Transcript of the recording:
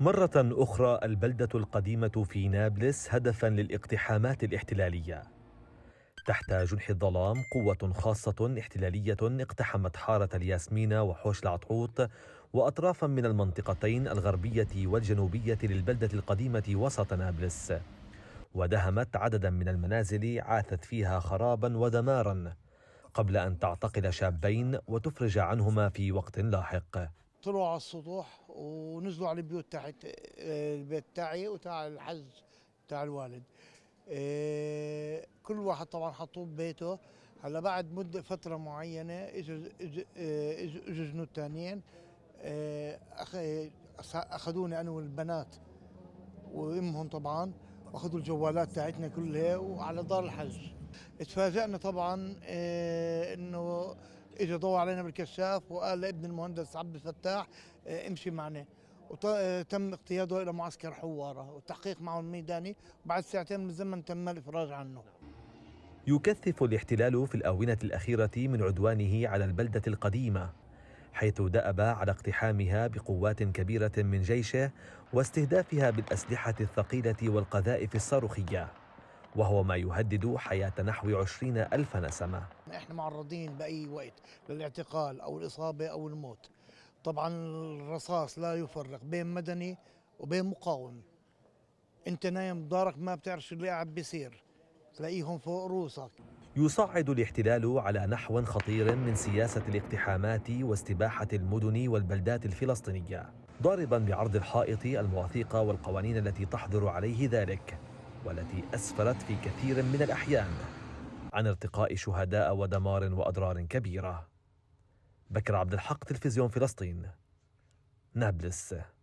مرة أخرى البلدة القديمة في نابلس هدفا للاقتحامات الاحتلالية. تحت جنح الظلام قوة خاصة احتلالية اقتحمت حارة الياسمين وحوش العطحوط وأطرافا من المنطقتين الغربية والجنوبية للبلدة القديمة وسط نابلس. ودهمت عددا من المنازل عاثت فيها خرابا ودمارا قبل أن تعتقل شابين وتفرج عنهما في وقت لاحق. طلعوا على السطوح ونزلوا على البيوت تحت آه، البيت تاعي وتاع الحز تاع الوالد آه، كل واحد طبعا حطوه ببيته هلا بعد مده فتره معينه اجوا اجوا آه، جنود ثانيين اخذوني انا والبنات وامهم طبعا واخذوا الجوالات تاعتنا كلها وعلى دار الحج تفاجئنا طبعا انه اجى ضوء علينا بالكشاف وقال لابن المهندس عبد الفتاح آه، امشي معنا وتم آه، اقتياده الى معسكر حواره والتحقيق معه الميداني بعد ساعتين من الزمن تم الافراج عنه يكثف الاحتلال في الاونه الاخيره من عدوانه على البلده القديمه حيث دأب على اقتحامها بقوات كبيرة من جيشه واستهدافها بالأسلحة الثقيلة والقذائف الصاروخية وهو ما يهدد حياة نحو عشرين ألف نسمة إحنا معرضين بأي وقت للاعتقال أو الإصابة أو الموت طبعا الرصاص لا يفرق بين مدني وبين مقاوم انت نايم بدارك ما بتعرف شو اللي قاعد بيصير تلاقيهم فوق روسك يصعد الاحتلال على نحو خطير من سياسة الاقتحامات واستباحة المدن والبلدات الفلسطينية ضاربا بعرض الحائط المواثيق والقوانين التي تحظر عليه ذلك والتي أسفرت في كثير من الأحيان عن ارتقاء شهداء ودمار وأضرار كبيرة بكر عبد الحق تلفزيون فلسطين نابلس